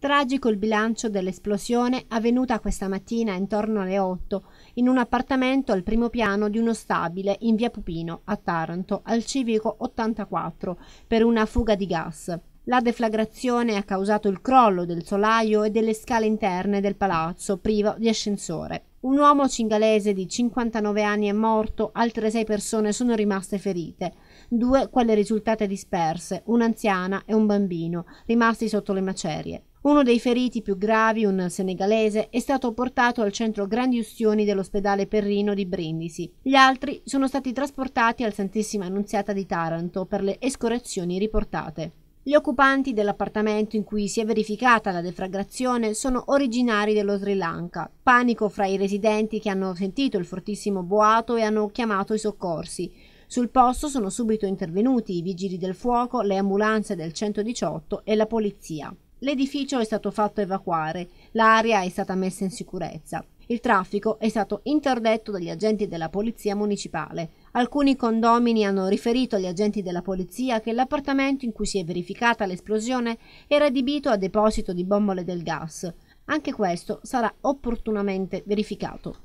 Tragico il bilancio dell'esplosione avvenuta questa mattina intorno alle 8 in un appartamento al primo piano di uno stabile in via Pupino a Taranto al civico 84 per una fuga di gas. La deflagrazione ha causato il crollo del solaio e delle scale interne del palazzo privo di ascensore. Un uomo cingalese di 59 anni è morto, altre sei persone sono rimaste ferite, due quelle risultate disperse, un'anziana e un bambino, rimasti sotto le macerie. Uno dei feriti più gravi, un senegalese, è stato portato al centro grandi ustioni dell'ospedale Perrino di Brindisi. Gli altri sono stati trasportati al Santissima Annunziata di Taranto per le escorazioni riportate. Gli occupanti dell'appartamento in cui si è verificata la defragrazione sono originari dello Sri Lanka. Panico fra i residenti che hanno sentito il fortissimo boato e hanno chiamato i soccorsi. Sul posto sono subito intervenuti i vigili del fuoco, le ambulanze del 118 e la polizia. L'edificio è stato fatto evacuare, l'area è stata messa in sicurezza. Il traffico è stato interdetto dagli agenti della polizia municipale. Alcuni condomini hanno riferito agli agenti della polizia che l'appartamento in cui si è verificata l'esplosione era adibito a deposito di bombole del gas. Anche questo sarà opportunamente verificato.